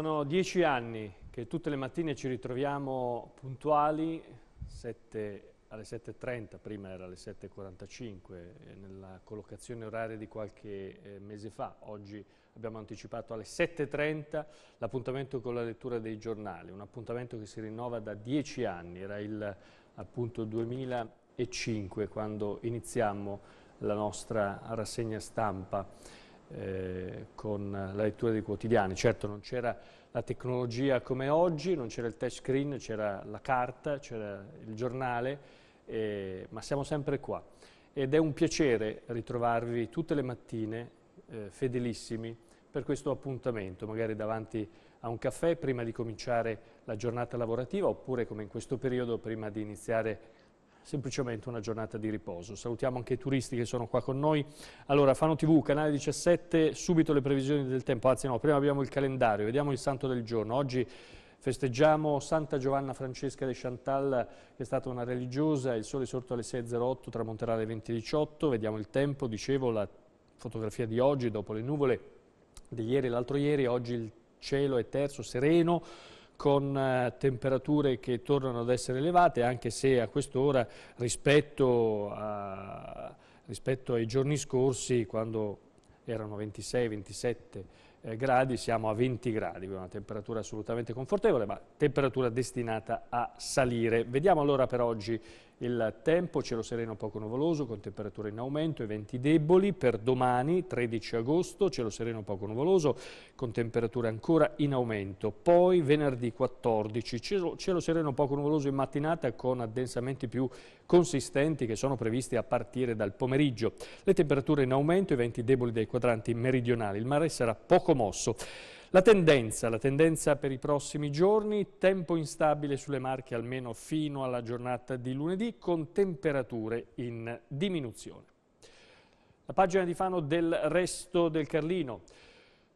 Sono dieci anni che tutte le mattine ci ritroviamo puntuali, 7, alle 7.30, prima era alle 7.45, eh, nella collocazione oraria di qualche eh, mese fa. Oggi abbiamo anticipato alle 7.30 l'appuntamento con la lettura dei giornali, un appuntamento che si rinnova da dieci anni, era il appunto 2005 quando iniziammo la nostra rassegna stampa. Eh, con la lettura dei quotidiani. Certo non c'era la tecnologia come oggi, non c'era il touch screen, c'era la carta, c'era il giornale, eh, ma siamo sempre qua. Ed è un piacere ritrovarvi tutte le mattine eh, fedelissimi per questo appuntamento, magari davanti a un caffè prima di cominciare la giornata lavorativa oppure come in questo periodo prima di iniziare semplicemente una giornata di riposo. Salutiamo anche i turisti che sono qua con noi. Allora, Fano TV, canale 17, subito le previsioni del tempo, anzi no, prima abbiamo il calendario, vediamo il santo del giorno. Oggi festeggiamo Santa Giovanna Francesca de Chantal, che è stata una religiosa, il sole è sorto alle 6.08, tramonterà alle 20.18, vediamo il tempo, dicevo la fotografia di oggi dopo le nuvole di ieri e l'altro ieri, oggi il cielo è terzo, sereno, con eh, temperature che tornano ad essere elevate, anche se a quest'ora rispetto, rispetto ai giorni scorsi, quando erano 26-27 eh, gradi, siamo a 20 gradi, quindi una temperatura assolutamente confortevole, ma temperatura destinata a salire. Vediamo allora per oggi il tempo, cielo sereno poco nuvoloso, con temperature in aumento e venti deboli. Per domani, 13 agosto, cielo sereno poco nuvoloso, con temperature ancora in aumento. Poi venerdì 14, cielo, cielo sereno poco nuvoloso in mattinata con addensamenti più consistenti che sono previsti a partire dal pomeriggio. Le temperature in aumento e venti deboli dei quadranti meridionali. Il mare sarà poco mosso. La tendenza, la tendenza per i prossimi giorni, tempo instabile sulle Marche almeno fino alla giornata di lunedì con temperature in diminuzione. La pagina di Fano del resto del Carlino.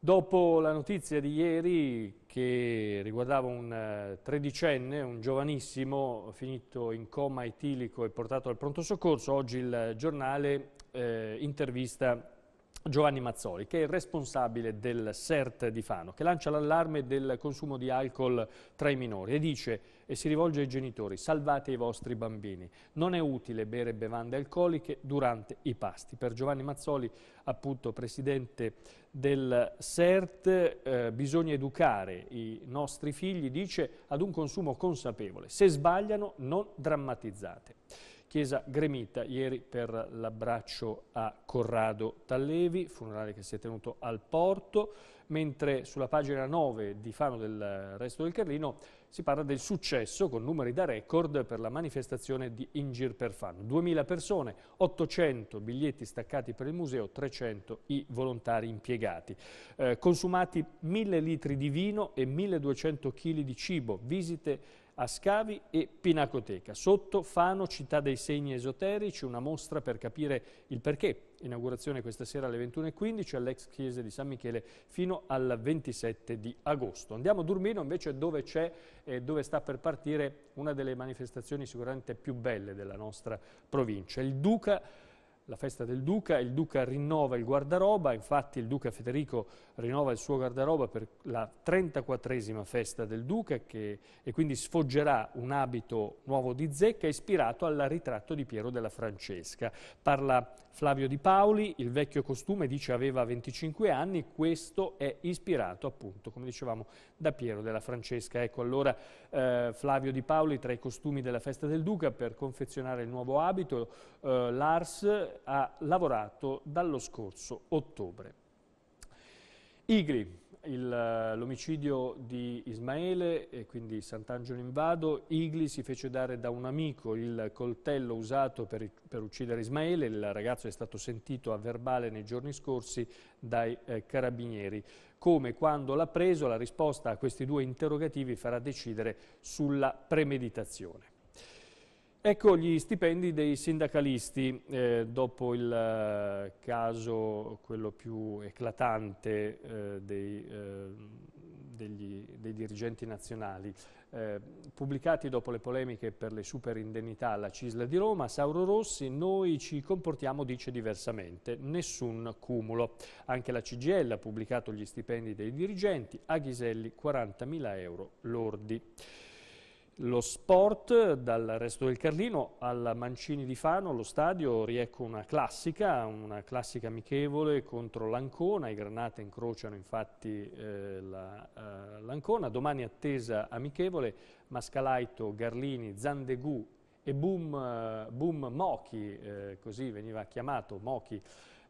Dopo la notizia di ieri che riguardava un eh, tredicenne, un giovanissimo finito in coma etilico e portato al pronto soccorso, oggi il giornale eh, intervista Giovanni Mazzoli, che è il responsabile del CERT di Fano, che lancia l'allarme del consumo di alcol tra i minori e dice e si rivolge ai genitori, salvate i vostri bambini, non è utile bere bevande alcoliche durante i pasti. Per Giovanni Mazzoli, appunto presidente del CERT, eh, bisogna educare i nostri figli, dice, ad un consumo consapevole. Se sbagliano non drammatizzate chiesa gremita ieri per l'abbraccio a Corrado Tallevi, funerale che si è tenuto al porto, mentre sulla pagina 9 di Fano del Resto del Carlino si parla del successo con numeri da record per la manifestazione di Ingir per Fano. 2.000 persone, 800 biglietti staccati per il museo, 300 i volontari impiegati. Eh, consumati 1.000 litri di vino e 1.200 kg di cibo, visite Scavi e Pinacoteca. Sotto Fano, città dei segni esoterici, una mostra per capire il perché. Inaugurazione questa sera alle 21.15 all'ex chiesa di San Michele fino al 27 di agosto. Andiamo a Durmino invece dove c'è e eh, dove sta per partire una delle manifestazioni sicuramente più belle della nostra provincia. Il Duca la festa del Duca, il Duca rinnova il guardaroba, infatti il Duca Federico rinnova il suo guardaroba per la 34esima festa del Duca che, e quindi sfoggerà un abito nuovo di zecca ispirato al ritratto di Piero della Francesca. Parla Flavio Di Paoli, il vecchio costume dice aveva 25 anni, questo è ispirato appunto, come dicevamo, da Piero della Francesca. Ecco allora eh, Flavio Di Paoli tra i costumi della festa del Duca per confezionare il nuovo abito, eh, Lars ha lavorato dallo scorso ottobre. Igri, eh, l'omicidio di Ismaele e quindi Sant'Angelo in Vado, Igli si fece dare da un amico il coltello usato per, per, uccidere Ismaele, il ragazzo è stato sentito a verbale nei giorni scorsi dai eh, carabinieri. Come quando l'ha preso, la risposta a questi due interrogativi farà decidere sulla premeditazione. Ecco gli stipendi dei sindacalisti, eh, dopo il eh, caso, quello più eclatante eh, dei, eh, degli, dei, dirigenti nazionali, eh, pubblicati dopo le polemiche per le superindennità alla Cisla di Roma, Sauro Rossi, noi ci comportiamo, dice diversamente, nessun cumulo. Anche la CGL ha pubblicato gli stipendi dei dirigenti, a Ghiselli 40.000 euro lordi. Lo sport dal resto del Carlino al Mancini di Fano, lo stadio riecco una classica, una classica amichevole contro l'Ancona, i Granate incrociano infatti eh, l'Ancona, la, eh, domani attesa amichevole, Mascalaito, Garlini, Zandegu e Boom, eh, boom Mochi, eh, così veniva chiamato Mochi,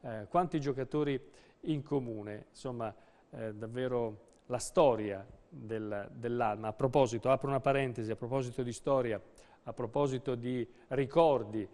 eh, quanti giocatori in comune, insomma eh, davvero la storia del, dell'alma. A proposito, apro una parentesi, a proposito di storia, a proposito di ricordi,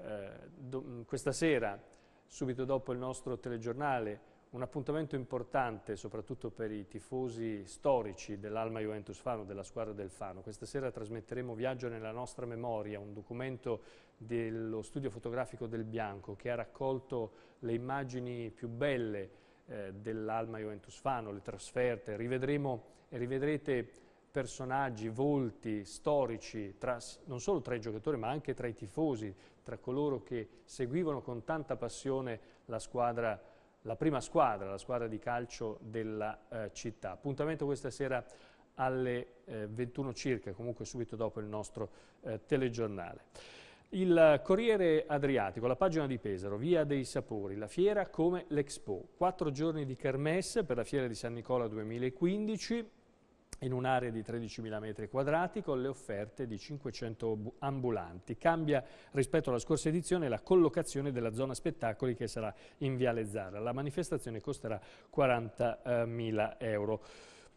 eh, do, questa sera, subito dopo il nostro telegiornale, un appuntamento importante soprattutto per i tifosi storici dell'Alma Juventus Fano, della squadra del Fano. Questa sera trasmetteremo Viaggio nella nostra memoria, un documento dello studio fotografico del Bianco che ha raccolto le immagini più belle eh, dell'Alma Juventus Fano, le trasferte, rivedremo, rivedrete personaggi, volti storici, tra, non solo tra i giocatori ma anche tra i tifosi, tra coloro che seguivano con tanta passione la squadra la prima squadra, la squadra di calcio della eh, città. Appuntamento questa sera alle eh, 21 circa, comunque subito dopo il nostro eh, telegiornale. Il Corriere Adriatico, la pagina di Pesaro, Via dei Sapori, la fiera come l'Expo. Quattro giorni di kermesse per la fiera di San Nicola 2015 in un'area di 13.000 metri quadrati con le offerte di 500 ambulanti. Cambia rispetto alla scorsa edizione la collocazione della zona spettacoli che sarà in Viale Zara. La manifestazione costerà 40.000 euro.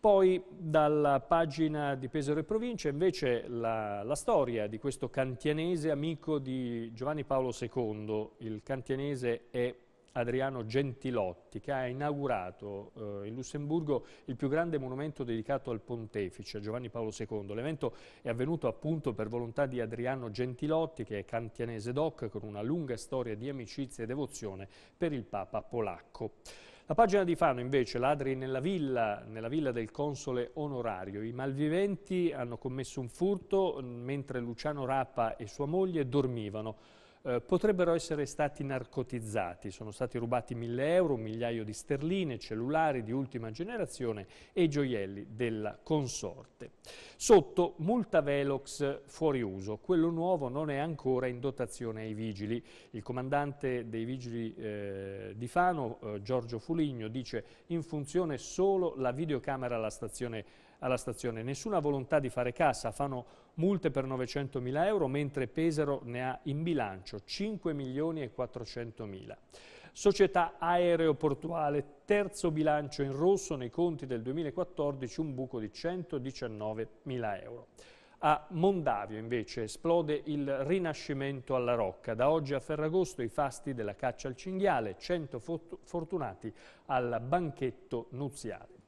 Poi dalla pagina di Pesaro e Provincia invece la, la, storia di questo cantianese amico di Giovanni Paolo II, il cantianese è Adriano Gentilotti, che ha inaugurato eh, in Lussemburgo il più grande monumento dedicato al pontefice, a Giovanni Paolo II. L'evento è avvenuto appunto per volontà di Adriano Gentilotti, che è cantianese doc, con una lunga storia di amicizia e devozione per il Papa polacco. La pagina di Fano invece, ladri nella villa, nella villa del console onorario. I malviventi hanno commesso un furto mentre Luciano Rappa e sua moglie dormivano eh, potrebbero essere stati narcotizzati. Sono stati rubati 1000 euro, un migliaio di sterline, cellulari di ultima generazione e gioielli della consorte. Sotto multa Velox fuori uso, quello nuovo non è ancora in dotazione ai vigili. Il comandante dei vigili eh, di Fano, eh, Giorgio Fuligno, dice in funzione solo la videocamera alla stazione alla stazione. Nessuna volontà di fare cassa, fanno multe per 900 mila euro, mentre Pesaro ne ha in bilancio 5 milioni e 400 mila. Società aeroportuale, terzo bilancio in rosso nei conti del 2014, un buco di 119 mila euro. A Mondavio invece esplode il rinascimento alla rocca. Da oggi a Ferragosto i fasti della caccia al cinghiale, 100 fortunati al banchetto nuziale.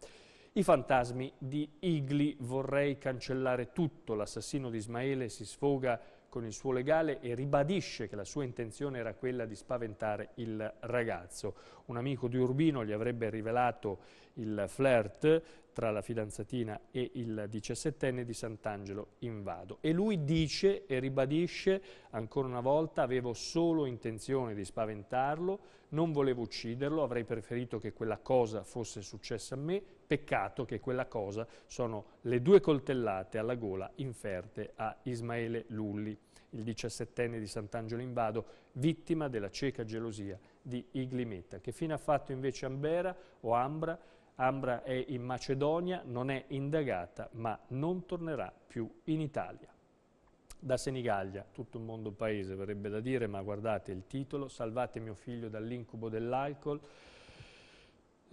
I fantasmi di Igli, vorrei cancellare tutto, l'assassino di Ismaele si sfoga con il suo legale e ribadisce che la sua intenzione era quella di spaventare il ragazzo. Un amico di Urbino gli avrebbe rivelato il flirt tra la fidanzatina e il diciassettenne di Sant'Angelo in Vado. E lui dice e ribadisce ancora una volta avevo solo intenzione di spaventarlo, non volevo ucciderlo, avrei preferito che quella cosa fosse successa a me, peccato che quella cosa sono le due coltellate alla gola inferte a Ismaele Lulli, il diciassettenne di Sant'Angelo in Vado, vittima della cieca gelosia di Iglimetta, che fine ha fatto invece Ambera o Ambra Ambra è in Macedonia, non è indagata, ma non tornerà più in Italia. Da Senigallia, tutto un mondo paese verrebbe da dire, ma guardate il titolo, salvate mio figlio dall'incubo dell'alcol,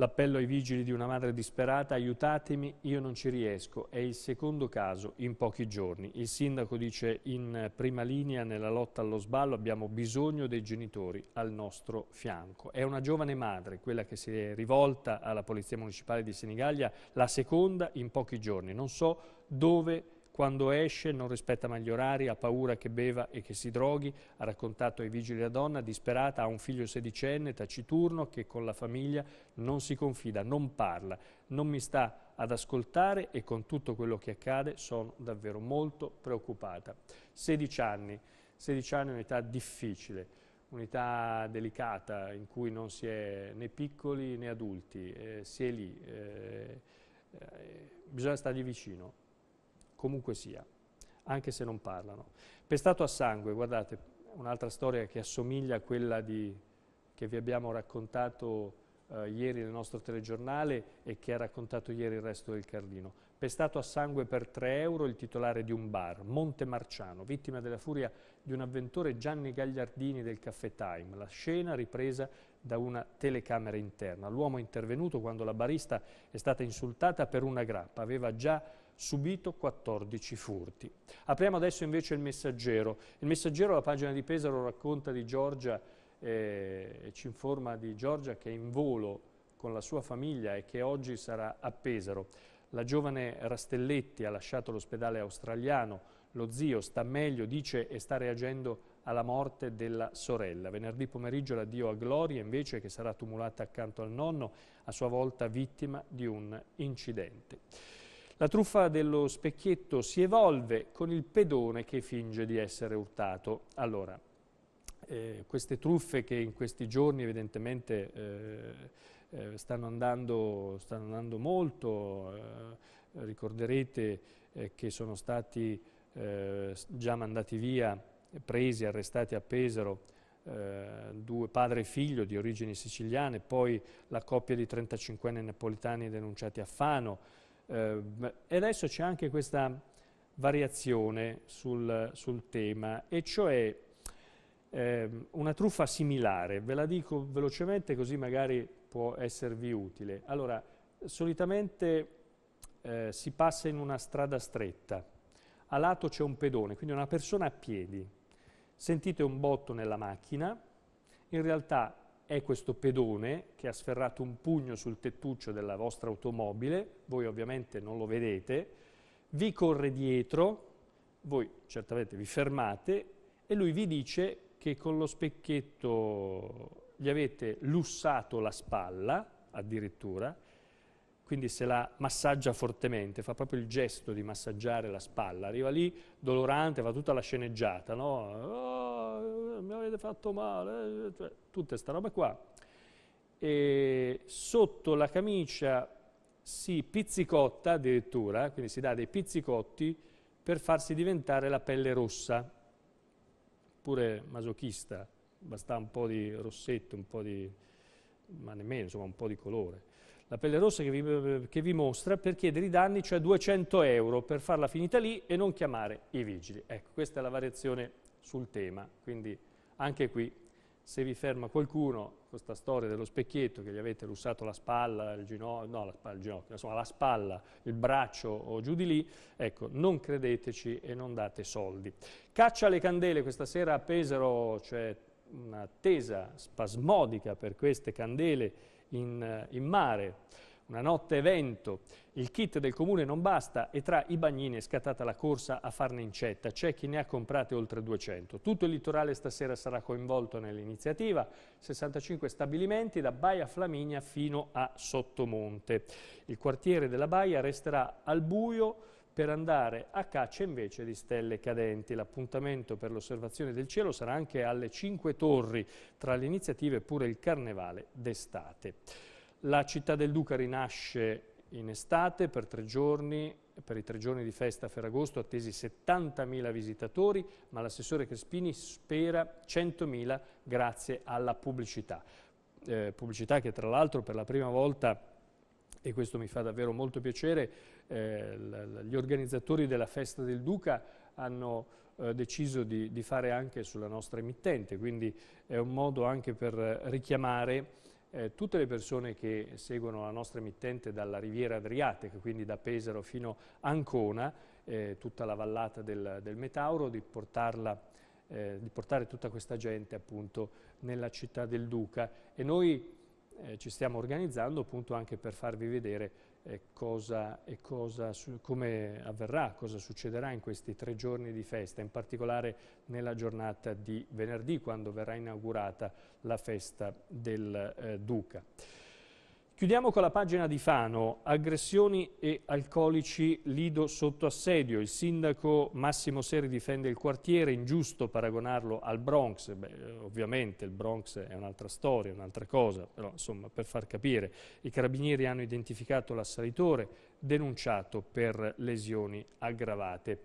L'appello ai vigili di una madre disperata, aiutatemi, io non ci riesco, è il secondo caso in pochi giorni. Il sindaco dice in prima linea nella lotta allo sballo abbiamo bisogno dei genitori al nostro fianco. È una giovane madre, quella che si è rivolta alla Polizia Municipale di Senigallia, la seconda in pochi giorni. Non so dove quando esce non rispetta mai gli orari, ha paura che beva e che si droghi, ha raccontato ai vigili la donna, disperata, ha un figlio sedicenne, taciturno, che con la famiglia non si confida, non parla, non mi sta ad ascoltare e con tutto quello che accade sono davvero molto preoccupata. 16 anni, 16 anni è un'età difficile, un'età delicata in cui non si è né piccoli né adulti, eh, si è lì, eh, eh, bisogna stargli vicino comunque sia, anche se non parlano. Pestato a sangue, guardate, un'altra storia che assomiglia a quella di, che vi abbiamo raccontato eh, ieri nel nostro telegiornale e che ha raccontato ieri il resto del Carlino. Pestato a sangue per 3 euro il titolare di un bar, Monte Marciano, vittima della furia di un avventore Gianni Gagliardini del Caffè Time. La scena ripresa da una telecamera interna. L'uomo è intervenuto quando la barista è stata insultata per una grappa. Aveva già subito 14 furti. Apriamo adesso invece il messaggero. Il messaggero, la pagina di Pesaro, racconta di Giorgia eh, ci informa di Giorgia che è in volo con la sua famiglia e che oggi sarà a Pesaro. La giovane Rastelletti ha lasciato l'ospedale australiano, lo zio sta meglio, dice, e sta reagendo alla morte della sorella. Venerdì pomeriggio l'addio a Gloria, invece, che sarà tumulata accanto al nonno, a sua volta vittima di un incidente. La truffa dello specchietto si evolve con il pedone che finge di essere urtato. Allora, eh, queste truffe che in questi giorni evidentemente eh, eh, stanno, andando, stanno, andando, molto, eh, ricorderete eh, che sono stati eh, già mandati via, presi, arrestati a Pesaro, due padre e figlio di origini siciliane, poi la coppia di 35 anni napolitani denunciati a Fano, eh, e adesso c'è anche questa variazione sul, sul tema, e cioè eh, una truffa similare. Ve la dico velocemente così magari può esservi utile. Allora, solitamente eh, si passa in una strada stretta, a lato c'è un pedone, quindi una persona a piedi. Sentite un botto nella macchina, in realtà è questo pedone che ha sferrato un pugno sul tettuccio della vostra automobile, voi ovviamente non lo vedete, vi corre dietro, voi certamente vi fermate e lui vi dice che con lo specchietto gli avete lussato la spalla addirittura quindi se la massaggia fortemente, fa proprio il gesto di massaggiare la spalla, arriva lì dolorante, fa tutta la sceneggiata, no? Oh, mi avete fatto male, cioè, tutta questa roba qua. E sotto la camicia si pizzicotta addirittura, quindi si dà dei pizzicotti per farsi diventare la pelle rossa, pure masochista, basta un po' di rossetto, un po' di, ma nemmeno, insomma un po' di colore la pelle rossa che vi, che vi, mostra per chiedere i danni, cioè 200 euro per farla finita lì e non chiamare i vigili. Ecco, questa è la variazione sul tema, quindi anche qui se vi ferma qualcuno questa storia dello specchietto che gli avete russato la spalla, il ginocchio, no, la spalla, il ginocchio, insomma la spalla, il braccio o giù di lì, ecco, non credeteci e non date soldi. Caccia alle candele, questa sera a Pesaro c'è cioè, un'attesa spasmodica per queste candele in, eh, in mare, una notte vento, il kit del comune non basta e tra i bagnini è scattata la corsa a farne incetta, c'è chi ne ha comprate oltre 200. Tutto il litorale stasera sarà coinvolto nell'iniziativa, 65 stabilimenti da Baia Flaminia fino a Sottomonte. Il quartiere della Baia resterà al buio, per andare a caccia invece di stelle cadenti. L'appuntamento per l'osservazione del cielo sarà anche alle 5 Torri, tra le iniziative pure il Carnevale d'estate. La città del Duca rinasce in estate per tre giorni per i tre giorni di festa a Ferragosto attesi 70.000 visitatori, ma l'assessore Crespini spera 100.000 grazie alla pubblicità. Eh, pubblicità che tra l'altro per la prima volta, e questo mi fa davvero molto piacere, eh, gli organizzatori della festa del Duca hanno eh, deciso di, di, fare anche sulla nostra emittente, quindi è un modo anche per richiamare eh, tutte le persone che seguono la nostra emittente dalla riviera adriatica, quindi da Pesaro fino a Ancona, eh, tutta la vallata del, del Metauro, di portarla eh, di portare tutta questa gente appunto nella città del Duca e noi eh, ci stiamo organizzando appunto anche per farvi vedere cosa, e cosa, come avverrà, cosa succederà in questi tre giorni di festa, in particolare nella giornata di venerdì quando verrà inaugurata la festa del eh, Duca. Chiudiamo con la pagina di Fano, aggressioni e alcolici Lido sotto assedio. Il sindaco Massimo Seri difende il quartiere, ingiusto paragonarlo al Bronx. Beh, eh, ovviamente il Bronx è un'altra storia, un'altra cosa, però insomma per far capire. I carabinieri hanno identificato l'assalitore denunciato per lesioni aggravate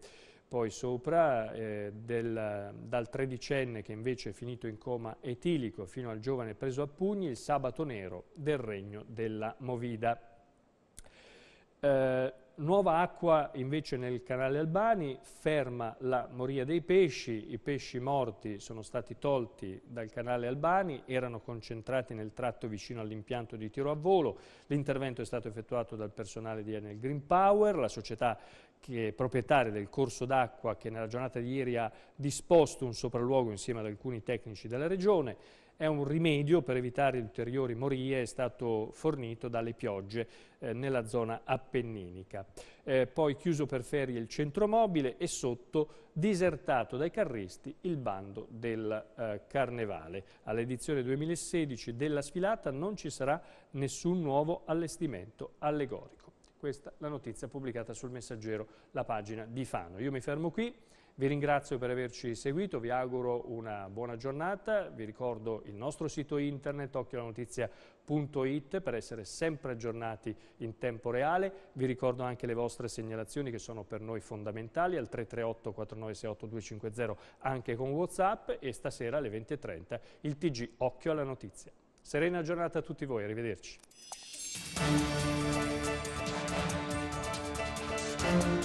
poi sopra, eh, del, dal tredicenne che invece è finito in coma etilico fino al giovane preso a pugni, il sabato nero del regno della Movida. Eh, nuova acqua invece nel canale Albani, ferma la moria dei pesci, i pesci morti sono stati tolti dal canale Albani, erano concentrati nel tratto vicino all'impianto di tiro a volo, l'intervento è stato effettuato dal personale di Enel Green Power, la società che è proprietaria del corso d'acqua che nella giornata di ieri ha disposto un sopralluogo insieme ad alcuni tecnici della regione. È un rimedio per evitare ulteriori morie, è stato fornito dalle piogge eh, nella zona appenninica. Eh, poi chiuso per ferie il centro mobile e sotto, disertato dai carristi, il bando del eh, Carnevale. All'edizione 2016 della sfilata non ci sarà nessun nuovo allestimento allegorico. Questa è la notizia pubblicata sul Messaggero, la pagina di Fano. Io mi fermo qui, vi ringrazio per averci seguito, vi auguro una buona giornata, vi ricordo il nostro sito internet occhiolanotizia.it per essere sempre aggiornati in tempo reale, vi ricordo anche le vostre segnalazioni che sono per noi fondamentali al 338 4968 250 anche con Whatsapp e stasera alle 20.30 il TG Occhio alla Notizia. Serena giornata a tutti voi, arrivederci. Thank you.